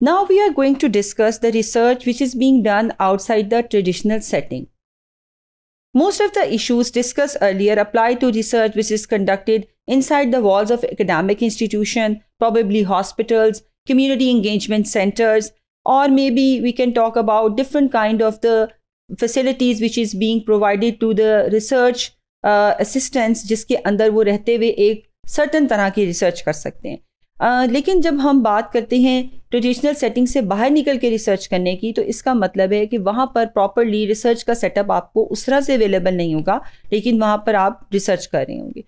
Now we are going to discuss the research which is being done outside the traditional setting. Most of the issues discussed earlier apply to research which is conducted inside the walls of academic institution, probably hospitals, community engagement centers, or maybe we can talk about different kind of the facilities which is being provided to the research uh, assistance जिसके अंदर वो रहते हुए एक certain तरह की research कर सकते हैं लेकिन जब हम बात करते हैं ट्रेडिशनल सेटिंग से बाहर निकल के रिसर्च करने की तो इसका मतलब है कि वहाँ पर प्रॉपरली रिसर्च का सेटअप आपको उस तरह से अवेलेबल नहीं होगा लेकिन वहाँ पर आप रिसर्च कर रहे होंगे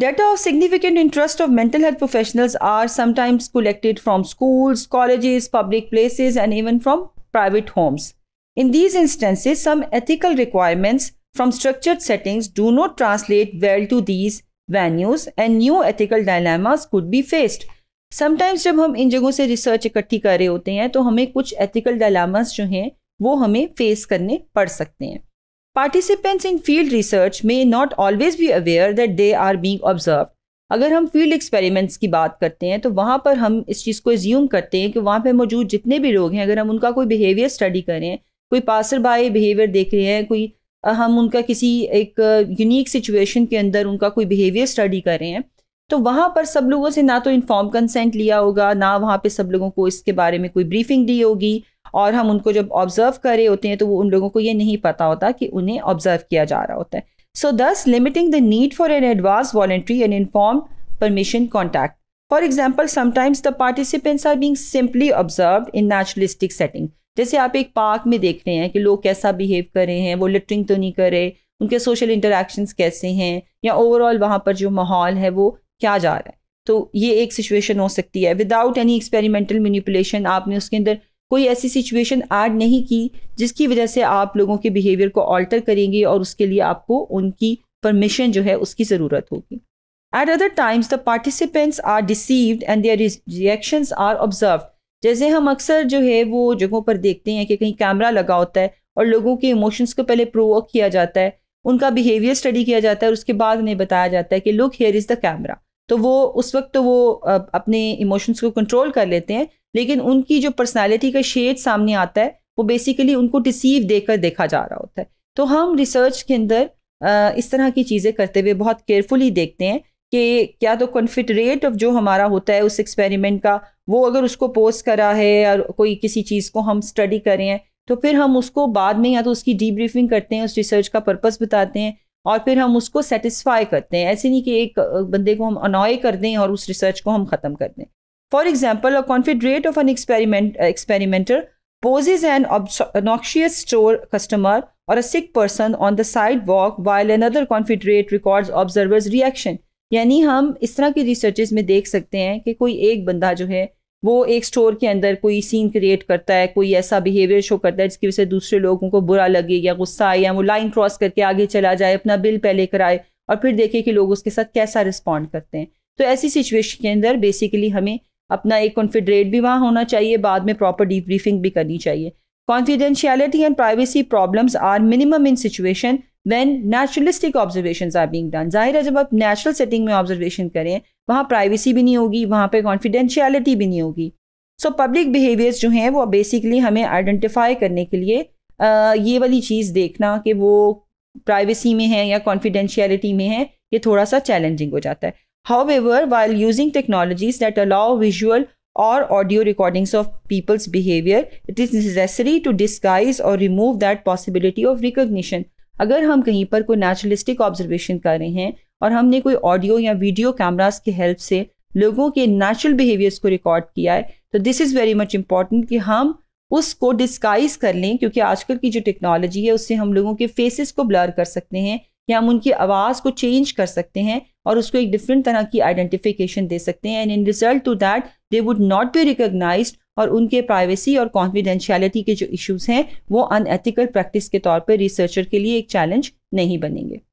data of significant interest of mental health professionals are sometimes collected from schools college public place and even from private homes in these instances some ethical requirements from structure settings do not translate well to these venues and new ethical dilemmas could be faced sometimes जब हम इन जगहों से research इकट्ठी कर रहे होते हैं तो हमें कुछ एथिकल डायलैमास जो हैं वो हमें फेस करने पड़ सकते हैं पार्टिसिपेंट्स इन फील्ड रिसर्च में not always be aware that they are being observe अगर हम फील्ड एक्सपेरिमेंट्स की बात करते हैं तो वहाँ पर हम इस चीज़ को एज्यूम करते हैं कि वहाँ पर मौजूद जितने भी लोग हैं अगर हम उनका कोई बिहेवियर स्टडी करें कोई पासर बाय बिहेवियर देख रहे हैं कोई हम उनका किसी एक यूनिक सिचुएशन के अंदर उनका कोई बिहेवियर स्टडी कर रहे हैं तो वहाँ पर सब लोगों से ना तो इन्फॉर्म कंसेंट लिया होगा ना वहाँ पे सब लोगों को इसके बारे में कोई ब्रीफिंग दी होगी और हम उनको जब ऑब्जर्व कर रहे होते हैं तो वो उन लोगों को ये नहीं पता होता कि उन्हें ऑब्जर्व किया जा रहा होता है so thus limiting the need for an advance voluntary and inform permission contact for example sometimes the participants are being simply observe in naturalistic setting जैसे आप एक पार्क में देख रहे हैं कि लोग कैसा बिहेव कर रहे हैं वो लिटरिंग तो नहीं कर रहे उनके सोशल इंटरेक्शंस कैसे हैं या ओवरऑल वहाँ पर जो माहौल है वो क्या जा रहा है तो ये एक सिचुएशन हो सकती है विदाउट एनी एक्सपेरिमेंटल मैनिपुलेशन आपने उसके अंदर कोई ऐसी सिचुएशन ऐड नहीं की जिसकी वजह से आप लोगों के बिहेवियर को ऑल्टर करेंगे और उसके लिए आपको उनकी परमिशन जो है उसकी ज़रूरत होगी at other times the participants are deceived and their reactions are observed जैसे हम अक्सर जो है वो जगहों पर देखते हैं कि कहीं कैमरा लगा होता है और लोगों के इमोशंस को पहले प्रोवोक किया जाता है उनका बिहेवियर स्टडी किया जाता है और उसके बाद उन्हें बताया जाता है कि look here is the camera तो वो उस वक्त तो वो अपने इमोशंस को कंट्रोल कर लेते हैं लेकिन उनकी जो पर्सनैलिटी का शेड सामने आता है वो बेसिकली उनको डिसीव देकर देखा जा रहा होता है तो हम रिसर्च के अंदर इस तरह की चीज़ें करते हुए बहुत केयरफुली देखते हैं कि क्या तो कॉन्फिडरेट ऑफ जो हमारा होता है उस एक्सपेरिमेंट का वो अगर उसको पोस्ट करा है या कोई किसी चीज़ को हम स्टडी करें हैं तो फिर हम उसको बाद में या तो उसकी डीब्रीफिंग करते हैं उस रिसर्च का पर्पस बताते हैं और फिर हम उसको सेटिस्फाई करते हैं ऐसे नहीं कि एक बंदे को हम अनॉय कर दें और उस रिसर्च को हम ख़त्म कर दें for example a confederate of an experiment experimenter store customer और a sick person on the sidewalk while another confederate record observer's reaction यानी हम इस तरह की रिसर्चेज में देख सकते हैं कि कोई एक बंदा जो है वो एक स्टोर के अंदर कोई सीन क्रिएट करता है कोई ऐसा बिहेवियर शो करता है जिसकी वजह से दूसरे लोगों को बुरा लगे या गुस्सा आए या वो लाइन क्रॉस करके आगे चला जाए अपना बिल पहले कराए और फिर देखे कि लोग उसके साथ कैसा रिस्पॉन्ड करते हैं तो ऐसी सिचुएशन के अंदर बेसिकली हमें अपना एक कॉन्फिडरेट भी वहाँ होना चाहिए बाद में प्रॉपर डीप भी करनी चाहिए confidentiality and privacy problems are minimum in situation when naturalistic observation are being done जाहिर है जब आप नेचुरल सेटिंग में ऑब्जर्वेशन करें वहाँ प्राइवेसी भी नहीं होगी वहाँ पर कॉन्फिडेंशियलिटी भी नहीं होगी सो पब्लिक बिहेवियर्स जो हैं वो बेसिकली हमें आइडेंटिफाई करने के लिए आ, ये वाली चीज़ देखना कि वो प्राइवेसी में है या कॉन्फिडेंशियलिटी में है ये थोड़ा सा चैलेंजिंग हो जाता है however while using technologies that allow visual और audio recordings of people's behaviour it is necessary to disguise और remove that possibility of recognition अगर हम कहीं पर कोई नेचुरलिस्टिक ऑब्जर्वेशन कर रहे हैं और हमने कोई ऑडियो या वीडियो कैमराज की हेल्प से लोगों के नेचुरल बिहेवियर्स को रिकॉर्ड किया है तो this is very much important कि हम उसको डिस्काइज कर लें क्योंकि आजकल की जो टेक्नोलॉजी है उससे हम लोगों के फेसेस को ब्लर कर सकते हैं या हम उनकी आवाज़ को चेंज कर सकते हैं और उसको एक डिफरेंट तरह की आइडेंटिफिकेशन दे सकते हैं and in result to that they would not be recognize और उनके प्राइवेसी और कॉन्फिडेंशियलिटी के जो इश्यूज हैं वो अनएथिकल प्रैक्टिस के तौर पर रिसर्चर के लिए एक चैलेंज नहीं बनेंगे